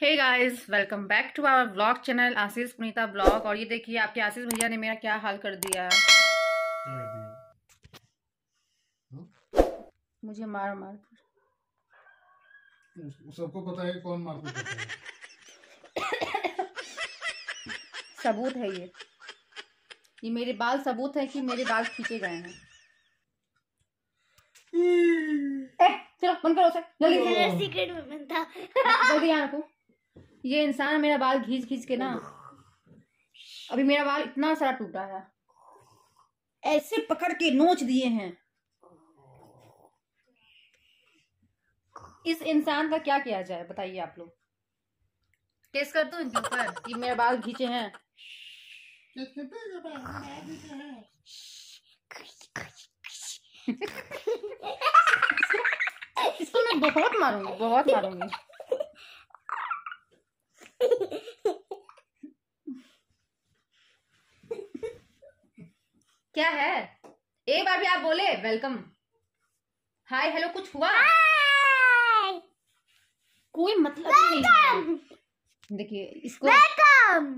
Hey guys welcome back to our blog channel Ashish Punita blog और ये देखिए आपके आशीष भैया ने मेरा क्या हाल कर दिया मुझे मार मार सबको पता है कौन मार है सबूत है ये ये मेरे बाल सबूत है कि मेरे बाल खींचे गए हैं ए चलो बंद करो सर जल्दी सीक्रेट में बनता जल्दी यहाँ को ये इंसान मेरा बाल घीच घीच के ना अभी मेरा बाल इतना सारा टूटा है ऐसे पकड़ के नोच दिए हैं इस इंसान का क्या किया जाए बताइए आप लोग टेस्ट कर दो इनके ऊपर कि मेरे बाल खींचे हैं इसको मैं बहुत मारूंगी बहुत मारूंगी क्या है एक बार भी आप बोले वेलकम हाय हेलो कुछ हुआ Hi! कोई मतलब नहीं देखिए इसको वेलकम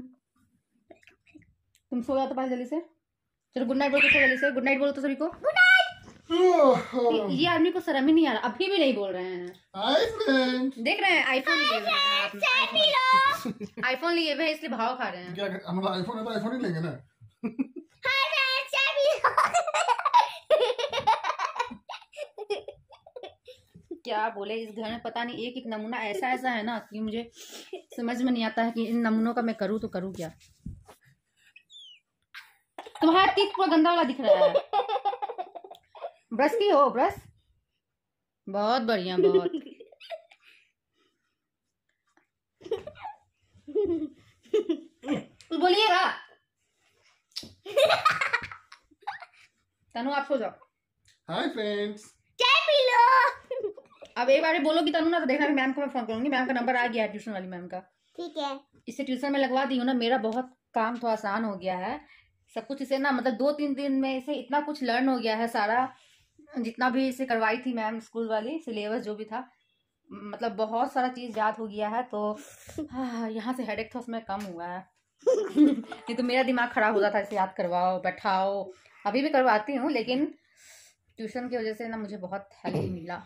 तुम सो जाओ तो पास जल्दी से चलो गुड नाइट बोलो तो जल्दी से गुड नाइट बोलो तो सभी को गुड नाइट ये आदमी को शर्म ही नहीं आ रहा अभी भी नहीं बोल रहे हैं देख रहे हैं आईफोन लिए आईफोन लिए हुए इसलिए भाव खा रहे हैं क्या आईफोन है तो आईफोन ही लेंगे ना क्या बोले इस घर में पता नहीं एक एक नमूना ऐसा ऐसा है ना कि मुझे समझ में नहीं आता है कि इन नमूनों का मैं करूँ तो करूँ क्या तुम्हारा तीत पूरा गंदा वाला दिख रहा है ब्रश की हो ब्रश बहुत बढ़िया बहुत बोलिएगा तनु आप सो जाओ हाय फ्रेंड्स चाय पी लो अब एक बार बोलो कि तनु ना तो देखना मैम को मैं फोन करूंगी मैम का नंबर आ गया है ट्यूशन वाली मैम का ठीक है इसे ट्यूशन में लगवा दी हूँ ना मेरा बहुत काम थोड़ा तो आसान हो गया है सब कुछ इसे ना मतलब दो तीन दिन में इसे इतना कुछ लर्न हो गया है सारा जितना भी इसे करवाई थी मैम स्कूल वाली सिलेबस जो भी था मतलब बहुत सारा चीज़ याद हो गया है तो हाँ, यहाँ से हेडेक था तो उसमें कम हुआ है ये तो मेरा दिमाग खराब होता था इसे याद करवाओ बैठाओ अभी भी करवाती हूँ लेकिन ट्यूशन की वजह से ना मुझे बहुत हेल्प मिला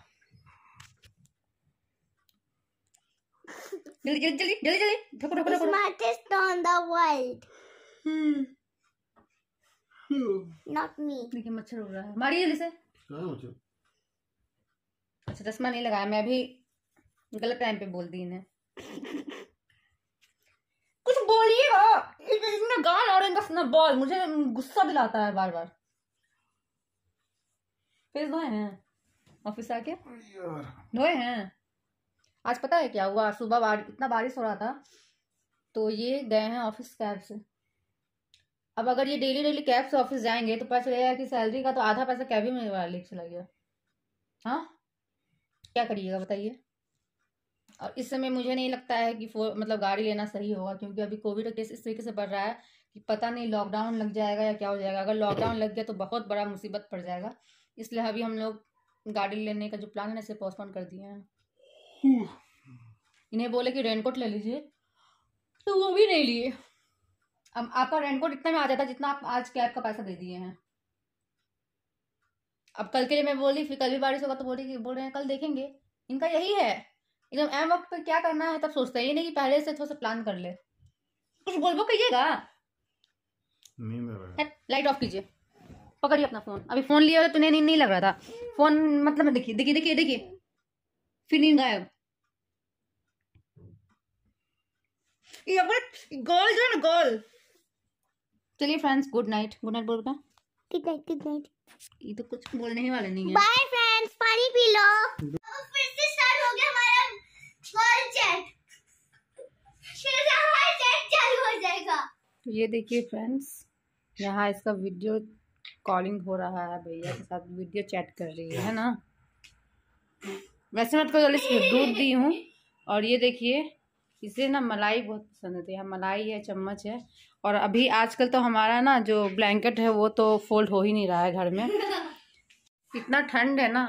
जल्दी जल्दी जल्दी जल्दी जल्दी ढको ढको ढको smartest on the world hmm not hmm. मी देखिए मच्छर उड़ रहा है मारिए इसे हाँ, अच्छा चश्मा नहीं लगाया मैं भी गलत टाइम पे बोल दी इन्हें कुछ बोलिए इसमें गान और इनका सुना बॉल मुझे गुस्सा दिलाता है बार बार फिर धोए हैं ऑफिस आके धोए हैं आज पता है क्या हुआ सुबह बार, इतना बारिश हो रहा था तो ये गए हैं ऑफिस कैब से अब अगर ये डेली डेली कैब से ऑफिस जाएंगे तो पता चलेगा कि सैलरी का तो आधा पैसा कैब ही में वाले चला गया हाँ क्या करिएगा बताइए और इस समय मुझे नहीं लगता है कि फोर मतलब गाड़ी लेना सही होगा क्योंकि अभी कोविड का केस इस तरीके से बढ़ रहा है कि पता नहीं लॉकडाउन लग जाएगा या क्या हो जाएगा अगर लॉकडाउन लग गया तो बहुत बड़ा मुसीबत पड़ जाएगा इसलिए अभी हम लोग गाड़ी लेने का जो प्लान है ना इसे पोस्टपोन कर दिए हैं हम्म। इन्हें बोले कि रेनकोट ले लीजिए तो वो भी नहीं लिए अब आपका रेनकोट इतना में आ जाता जितना आप आज कैब का पैसा दे दिए हैं अब कल के लिए मैं बोली फिर कल भी बारिश होगा तो बोली बोल रहे हैं कल देखेंगे इनका यही है एकदम एम वक्त पर क्या करना है तब सोचते हैं ये नहीं कि पहले से थोड़ा सा प्लान कर ले कुछ बोल बो कहिएगा लाइट ऑफ कीजिए पकड़िए अपना फोन अभी फोन लिया तो नींद नहीं लग रहा था फोन मतलब देखिए देखिए देखिए देखिए फिर नींद गायब ये गर्ल जो है ना गोल चलिए friends good night good night बोल का गुड नाइट गुड नाइट ये तो कुछ बोलने ही वाले नहीं है बाय फ्रेंड्स पानी पी लो फिर से स्टार्ट हो गया हमारा वर्ल्ड चैट फिर से हमारा चैट चालू हो जाएगा ये देखिए फ्रेंड्स यहाँ इसका वीडियो कॉलिंग हो रहा है भैया के साथ वीडियो चैट कर रही है, है ना वैसे मैं तो जल्दी दूध दी हूँ और ये देखिए इसे ना मलाई बहुत पसंद होती है हाँ, मलाई है चम्मच है और अभी आजकल तो हमारा ना जो ब्लैंकेट है वो तो फोल्ड हो ही नहीं रहा है घर में इतना ठंड है ना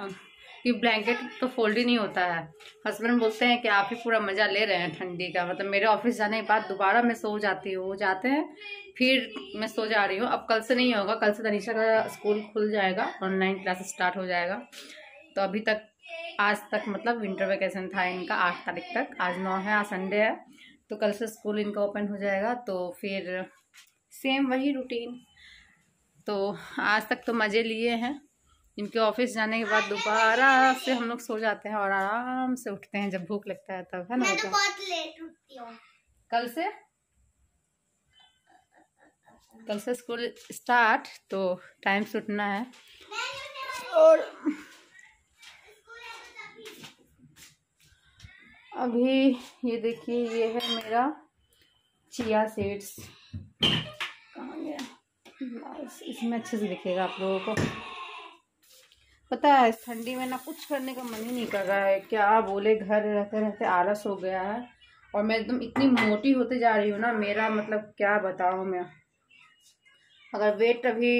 कि ब्लैंकेट तो फोल्ड ही नहीं होता है हस्बैंड बोलते हैं कि आप ही पूरा मज़ा ले रहे हैं ठंडी का मतलब मेरे ऑफिस जाने के बाद दोबारा मैं सो जाती हूँ वो जाते हैं फिर मैं सो जा रही हूँ अब कल से नहीं होगा कल से तनिषा का स्कूल खुल जाएगा ऑनलाइन क्लासेस स्टार्ट हो जाएगा तो अभी तक आज तक मतलब विंटर वेकेशन था इनका आठ तारीख तक आज नौ है आज संडे है तो कल से स्कूल इनका ओपन हो जाएगा तो फिर सेम वही रूटीन तो आज तक तो मज़े लिए हैं इनके ऑफिस जाने के बाद दोबारा से हम लोग सो जाते हैं और आराम से उठते हैं जब भूख लगता है तब है ना तो बहुत लेट उठती कल से कल से स्कूल स्टार्ट तो टाइम से उठना है और अभी ये देखिए ये है मेरा चिया सीड्स कहाँ गया इसमें अच्छे से दिखेगा आप लोगों को पता है ठंडी में ना कुछ करने का मन ही नहीं कर रहा है क्या बोले घर रहते रहते आलस हो गया है और मैं एकदम इतनी मोटी होते जा रही हूँ ना मेरा मतलब क्या बताऊँ मैं अगर वेट अभी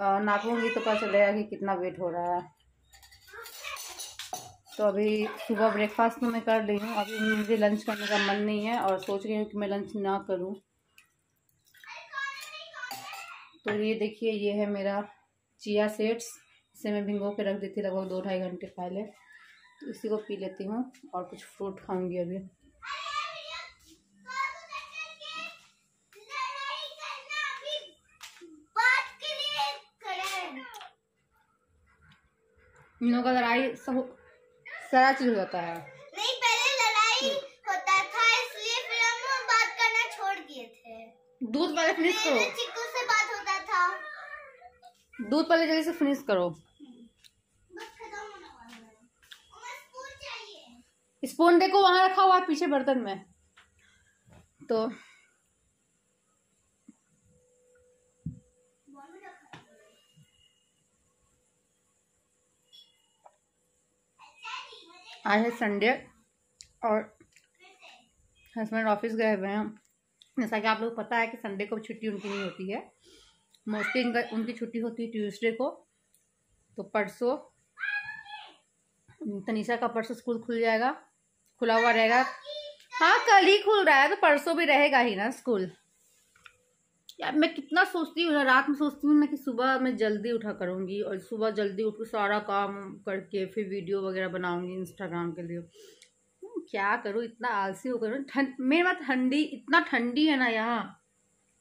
नापूंगी तो पता चलेगा कि कितना वेट हो रहा है तो अभी सुबह ब्रेकफास्ट तो मैं कर रही हूँ अभी मुझे लंच करने का मन नहीं है और सोच रही हूँ कि मैं लंच ना करूँ तो ये देखिए ये है मेरा चिया सेट्स इसे मैं भिंगो के रख देती लगभग दो ढाई घंटे पहले तो इसी को पी लेती हूँ और कुछ फ्रूट खाऊंगी अभी इन लोगों का लड़ाई सब सारा चीज हो जाता है नहीं पहले लड़ाई होता था इसलिए फिर हम बात करना छोड़ दिए थे दूध पहले फिनिश करो चिकू से बात होता था दूध पहले जल्दी से फिनिश करो स्पून देखो वहाँ रखा हुआ है पीछे बर्तन में तो आज है संडे और हस्बैंड ऑफिस गए हुए हैं जैसा कि आप लोग पता है कि संडे को छुट्टी उनकी नहीं होती है मोस्टली इनका उनकी छुट्टी होती है ट्यूसडे को तो परसों तनीषा का परसों स्कूल खुल जाएगा खुला हुआ रहेगा हाँ कल ही खुल रहा है तो परसों भी रहेगा ही ना स्कूल यार मैं कितना सोचती हूँ रात में सोचती हूँ ना कि सुबह मैं जल्दी उठा करूँगी और सुबह जल्दी उठ सारा काम करके फिर वीडियो वगैरह बनाऊँगी इंस्टाग्राम के लिए हम्म, क्या करूँ इतना आलसी हो करूँ ठंड मेरी बात ठंडी इतना ठंडी है ना यहाँ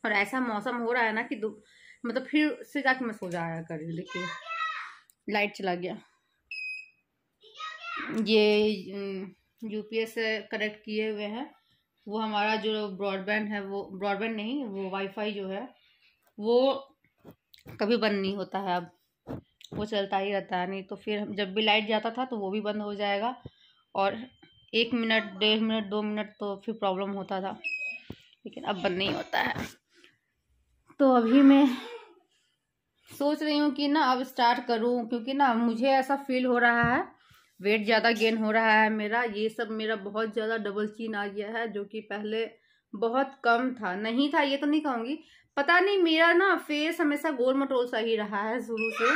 और ऐसा मौसम हो रहा है ना कि मतलब फिर से जाके मैं सो जाया रही देखिए लाइट चला गया ये यूपीएस हम्म, से कनेक्ट किए हुए हैं वो हमारा जो ब्रॉडबैंड है वो ब्रॉडबैंड नहीं वो वाईफाई जो है वो कभी बंद नहीं होता है अब वो चलता ही रहता है नहीं तो फिर जब भी लाइट जाता था तो वो भी बंद हो जाएगा और एक मिनट डेढ़ मिनट दो मिनट तो फिर प्रॉब्लम होता था लेकिन अब बंद नहीं होता है तो अभी मैं सोच रही हूँ कि ना अब स्टार्ट करूँ क्योंकि ना मुझे ऐसा फील हो रहा है वेट ज़्यादा गेन हो रहा है मेरा ये सब मेरा बहुत ज़्यादा डबल चीन आ गया है जो कि पहले बहुत कम था नहीं था ये तो नहीं कहूँगी पता नहीं मेरा ना फेस हमेशा गोल मटोल सा ही रहा है शुरू से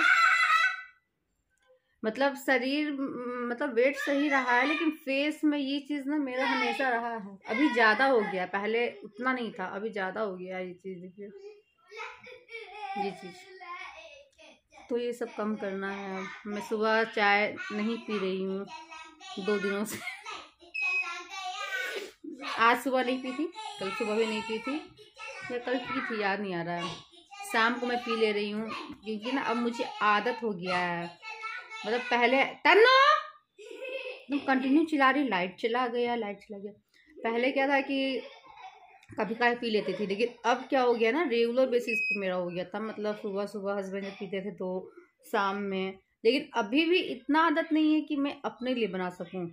मतलब शरीर मतलब वेट सही रहा है लेकिन फेस में ये चीज़ ना मेरा हमेशा रहा है अभी ज़्यादा हो गया पहले उतना नहीं था अभी ज़्यादा हो गया ये चीज़ देखिए ये चीज़ तो ये सब कम करना है मैं सुबह चाय नहीं पी रही हूँ दो दिनों से आज सुबह नहीं पी थी कल सुबह भी नहीं पी थी या कल पी थी याद नहीं आ रहा है शाम को मैं पी ले रही हूँ क्योंकि ना अब मुझे आदत हो गया है मतलब पहले तनो तुम कंटिन्यू चला रही लाइट चला गया लाइट चला गया पहले क्या था कि कभी कभी पी लेती थी लेकिन अब क्या हो गया ना रेगुलर बेसिस पे मेरा हो गया था मतलब सुबह सुबह हस्बैंड पीते थे तो शाम में लेकिन अभी भी इतना आदत नहीं है कि मैं अपने लिए बना सकूं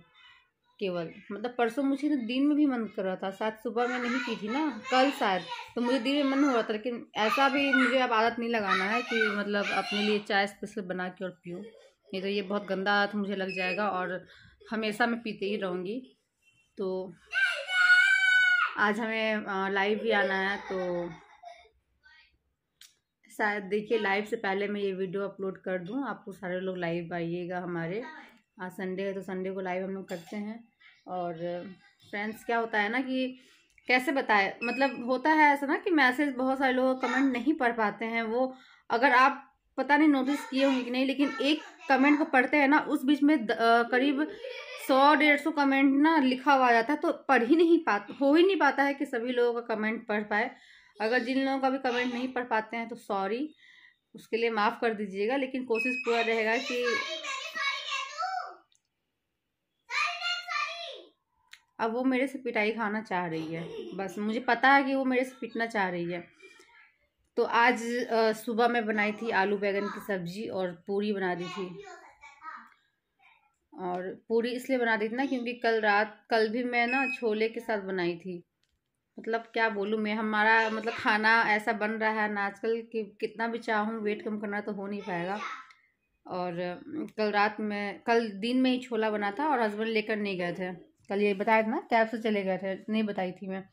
केवल मतलब परसों मुझे दिन में भी मन कर रहा था शायद सुबह में नहीं पी थी ना कल शायद तो मुझे दिन में मन हो रहा था लेकिन ऐसा भी मुझे अब आदत नहीं लगाना है कि मतलब अपने लिए चाय स्पेशल बना के और पीऊँ नहीं तो ये बहुत गंदा आदत मुझे लग जाएगा और हमेशा मैं पीते ही रहूँगी तो आज हमें लाइव भी आना है तो शायद देखिए लाइव से पहले मैं ये वीडियो अपलोड कर दूँ आपको सारे लोग लाइव आइएगा हमारे आज संडे है तो संडे को लाइव हम लोग करते हैं और फ्रेंड्स क्या होता है ना कि कैसे बताए मतलब होता है ऐसा ना कि मैसेज बहुत सारे लोग कमेंट नहीं पढ़ पाते हैं वो अगर आप पता नहीं नोटिस किए होंगे कि नहीं लेकिन एक कमेंट को पढ़ते हैं ना उस बीच में द, आ, करीब सौ डेढ़ सौ कमेंट ना लिखा हुआ जाता है तो पढ़ ही नहीं पा हो ही नहीं पाता है कि सभी लोगों का कमेंट पढ़ पाए अगर जिन लोगों का भी कमेंट नहीं पढ़ पाते हैं तो सॉरी उसके लिए माफ़ कर दीजिएगा लेकिन कोशिश पूरा रहेगा कि अब वो मेरे से पिटाई खाना चाह रही है बस मुझे पता है कि वो मेरे से पिटना चाह रही है तो आज सुबह मैं बनाई थी आलू बैगन की सब्जी और पूरी बना दी थी और पूरी इसलिए बना दी थी ना क्योंकि कल रात कल भी मैं ना छोले के साथ बनाई थी मतलब क्या बोलूँ मैं हमारा मतलब खाना ऐसा बन रहा है ना आजकल कि कितना भी चाहूँ वेट कम करना तो हो नहीं पाएगा और कल रात में कल दिन में ही छोला बना था और हस्बैंड लेकर नहीं गए थे कल ये बताया था ना कैब से चले गए थे नहीं बताई थी मैं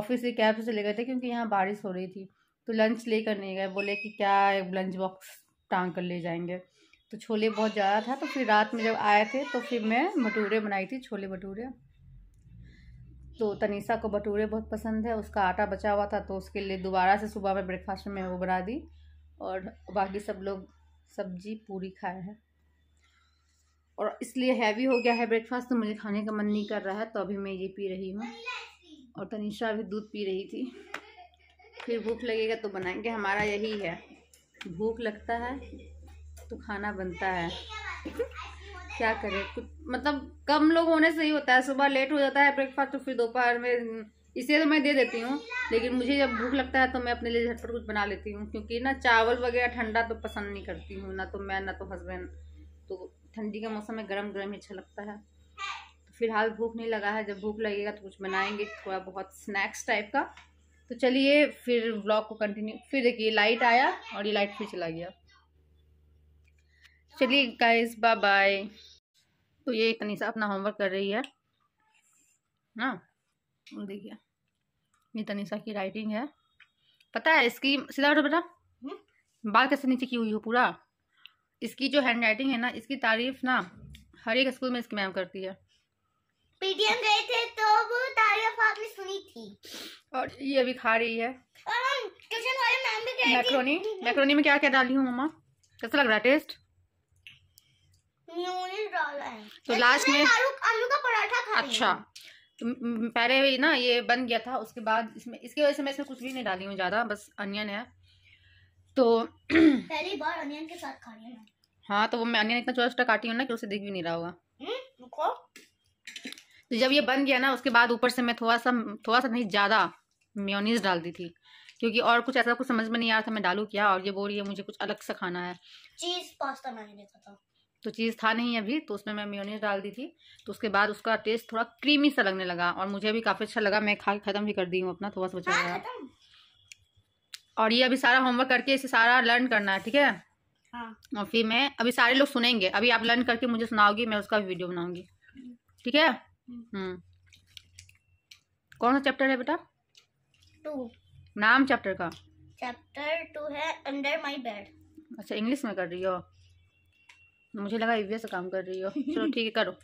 ऑफिस से कैब से चले गए थे क्योंकि यहाँ बारिश हो रही थी तो लंच लेकर नहीं गए बोले कि क्या लंच बॉक्स टांग कर ले जाएंगे तो छोले बहुत ज़्यादा था तो फिर रात में जब आए थे तो फिर मैं भटूरे बनाई थी छोले भटूरे तो तनीसा को भटूरे बहुत पसंद है उसका आटा बचा हुआ था तो उसके लिए दोबारा से सुबह में ब्रेकफास्ट में वो बना दी और बाकी सब लोग सब्जी पूरी खाए हैं और इसलिए हैवी हो गया है ब्रेकफास्ट तो मुझे खाने का मन नहीं कर रहा है तो अभी मैं ये पी रही हूँ और तनीषा भी दूध पी रही थी फिर भूख लगेगा तो बनाएंगे हमारा यही है भूख लगता है तो खाना बनता है क्या करें कुछ मतलब कम लोग होने से ही होता है सुबह लेट हो जाता है ब्रेकफास्ट तो फिर दोपहर में इसे तो मैं दे देती हूँ लेकिन मुझे जब भूख लगता है तो मैं अपने लिए झटपट कुछ बना लेती हूँ क्योंकि ना चावल वगैरह ठंडा तो पसंद नहीं करती हूँ ना तो मैं ना तो हस्बैंड तो ठंडी के मौसम में गर्म गर्म ही अच्छा लगता है तो फिलहाल भूख नहीं लगा है जब भूख लगेगा तो कुछ बनाएंगे थोड़ा बहुत स्नैक्स टाइप का तो चलिए फिर ब्लॉग को कंटिन्यू फिर देखिए लाइट आया और ये लाइट फिर चला गया चलिए गाइस बाय बाय तो ये तनिषा अपना होमवर्क कर रही है ना देखिए ये तनिषा की राइटिंग है पता है इसकी सीधा उठो बेटा हम्म? बाल कैसे नीचे की हुई हो पूरा इसकी जो हैंड राइटिंग है ना इसकी तारीफ ना हर एक स्कूल में इसकी मैम करती है पीडीएम गए थे तो वो तारीफ आपने सुनी थी और ये भी खा रही है मैक्रोनी मैक्रोनी में क्या क्या डाली हूँ मम्मा कैसा लग रहा है टेस्ट है तो लास्ट में आलू का पराठा खा अच्छा तो पहले भी ना ये बन गया था उसके बाद इसमें इसके वजह से मैं इसमें कुछ भी नहीं डाली हूँ ज़्यादा बस अनियन है तो पहली बार अनियन के साथ खा रही हाँ तो वो मैं अनियन इतना छोटा काटी हूँ ना कि उसे दिख भी नहीं रहा होगा हम्म, तो जब ये बन गया ना उसके बाद ऊपर से मैं थोड़ा सा थोड़ा सा नहीं ज़्यादा मेयोनीज़ डाल दी थी क्योंकि और कुछ ऐसा कुछ समझ में नहीं आ रहा था मैं डालू क्या और ये बोल रही है मुझे कुछ अलग सा खाना है चीज़ पास्ता मैंने देखा था तो चीज़ था नहीं अभी तो उसमें मैं मेयोनीज डाल दी थी तो उसके बाद उसका टेस्ट थोड़ा क्रीमी सा लगने लगा और मुझे भी काफ़ी अच्छा लगा मैं खा ख़त्म भी कर दी हूँ अपना थोड़ा सा बचा हाँ, और ये अभी सारा होमवर्क करके इसे सारा लर्न करना है ठीक है हाँ। और फिर मैं अभी सारे लोग सुनेंगे अभी आप लर्न करके मुझे सुनाओगी मैं उसका वीडियो बनाऊंगी ठीक है हम्म।, हम्म कौन सा चैप्टर है बेटा टू नाम चैप्टर का चैप्टर टू है अंडर माय बेड अच्छा इंग्लिश में कर रही हो तो मुझे लगा इविया से काम कर रही हो चलो ठीक है करो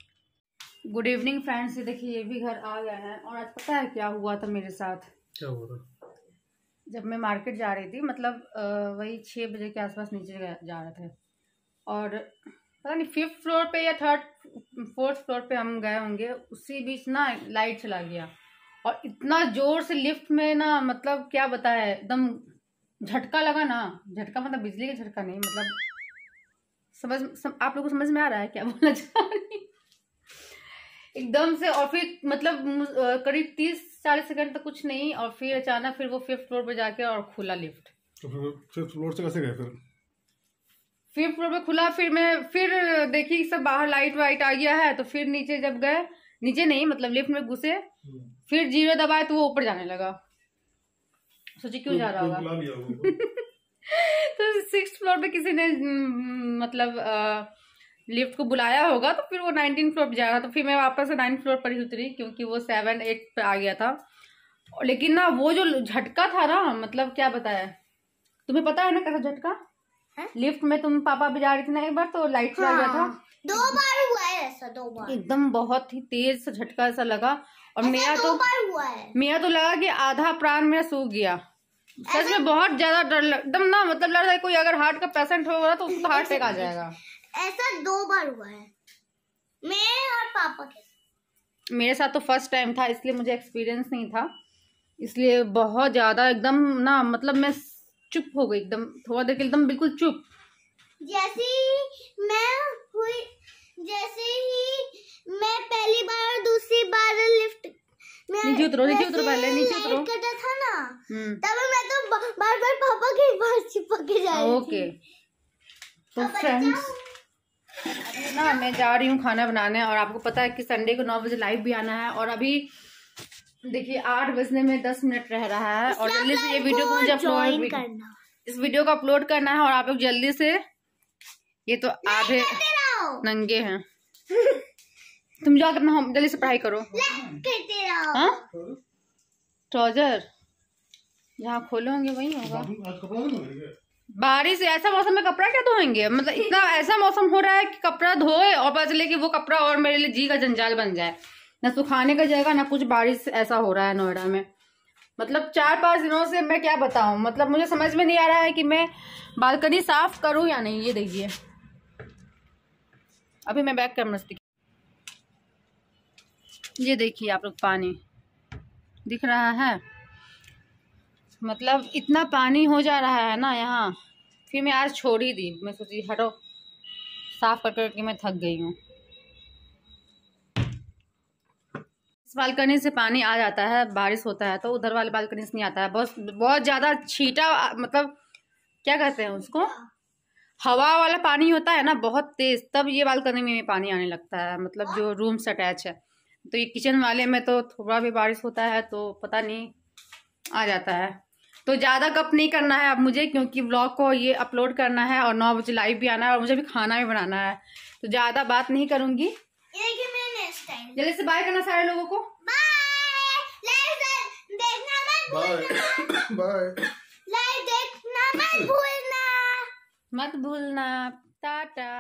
गुड इवनिंग फ्रेंड्स ये देखिए ये भी घर आ गया है और आज पता है क्या हुआ था मेरे साथ क्या हुआ था जब मैं मार्केट जा रही थी मतलब वही छः बजे के आसपास नीचे जा रहे थे और पता नहीं फिफ्थ फ्लोर पे या थर्ड फोर्थ फ्लोर पे हम गए होंगे उसी बीच ना लाइट चला गया और इतना जोर से लिफ्ट में ना मतलब क्या बताया एकदम झटका लगा ना झटका मतलब बिजली का झटका नहीं मतलब समझ सम, आप लोगों को समझ में आ रहा है क्या बोलना चाह रही एकदम से और फिर मतलब करीब तीस चालीस सेकंड तक तो कुछ नहीं और फिर अचानक फिर वो फिफ्थ फ्लोर पे जाके और खुला लिफ्ट तो फिफ्थ फ्लोर से कैसे गए फिर फिफ्थ फ्लोर पे खुला फिर मैं फिर देखी सब बाहर लाइट वाइट आ गया है तो फिर नीचे जब गए नीचे नहीं मतलब लिफ्ट में घुसे हम्म। फिर जीरो दबाए तो वो ऊपर जाने लगा सोचिए क्यों तो जा रहा तो होगा तो सिक्स फ्लोर पे किसी ने हम्म, मतलब लिफ्ट को बुलाया होगा तो फिर वो नाइनटीन फ्लोर पे जा रहा तो फिर मैं वापस नाइन फ्लोर पर ही उतरी क्योंकि वो सेवन एट पे आ गया था लेकिन ना वो जो झटका था ना मतलब क्या बताया तुम्हें पता है ना कैसा झटका लिफ्ट में तुम पापा भी जा रही थी ना एक बार तो लाइट हाँ। गया था हाँ, दो बार हुआ है ऐसा दो बार एकदम बहुत ही तेज सा झटका ऐसा लगा और मेरा अच्छा, तो मेरा तो लगा कि आधा प्राण मेरा सूख गया सच में बहुत ज्यादा डर एकदम ना मतलब लग रहा है कोई अगर हार्ट का पेशेंट होगा तो उसको हार्ट अटैक आ जाएगा ऐसा दो बार हुआ है मेरे और पापा के मेरे साथ तो फर्स्ट टाइम था इसलिए मुझे एक्सपीरियंस नहीं था इसलिए बहुत ज़्यादा एकदम ना मतलब मैं चुप हो गई एकदम थोड़ा देर के एकदम बिल्कुल चुप जैसे मैं हुई जैसे ही मैं पहली बार और दूसरी बार लिफ्ट नीचे उतरो नीचे उतरो पहले नीचे उतरो कटा था ना हम्म। तब मैं तो बार बार पापा के पास चिपक के जा रही ओके तो फ्रेंड्स ना मैं जा रही हूँ खाना बनाने और आपको पता है कि संडे को नौ बजे लाइव भी आना है और अभी देखिए आठ बजने में दस मिनट रह रहा है और जल्दी से ये वीडियो को मुझे अपलोड इस वीडियो को अपलोड करना है और आप लोग जल्दी से ये तो आधे नंगे हैं तुम जाकर अपना जल्दी से पढ़ाई करो ट्राउजर हाँ? यहाँ खोले होंगे वही होगा बारिश ऐसा मौसम में कपड़ा क्या धोएंगे मतलब इतना ऐसा मौसम हो रहा है कि कपड़ा धोए और पता चले कि वो कपड़ा और मेरे लिए जी का जंजाल बन जाए ना सुखाने का जाएगा ना कुछ बारिश ऐसा हो रहा है नोएडा में मतलब चार पांच दिनों से मैं क्या बताऊं मतलब मुझे समझ में नहीं आ रहा है कि मैं बालकनी साफ करूं या नहीं ये देखिए अभी मैं बैक कैमरा से ये देखिए आप लोग पानी दिख रहा है मतलब इतना पानी हो जा रहा है ना यहाँ फिर मैं आज छोड़ ही दी मैं सोची हटो साफ कर करके मैं थक गई हूँ इस बालकनी से पानी आ जाता है बारिश होता है तो उधर वाले बालकनी से नहीं आता है बहुत बहुत ज़्यादा छीटा मतलब क्या कहते हैं उसको हवा वाला पानी होता है ना बहुत तेज तब ये बालकनी में पानी आने लगता है मतलब जो रूम से अटैच है तो ये किचन वाले में तो थोड़ा भी बारिश होता है तो पता नहीं आ जाता है तो ज़्यादा कप नहीं करना है अब मुझे क्योंकि ब्लॉग को ये अपलोड करना है और नौ बजे लाइव भी आना है और मुझे भी खाना भी बनाना है तो ज़्यादा बात नहीं करूँगी जल्दी से बाय करना सारे लोगों को बाय बाय मत भूलना टाटा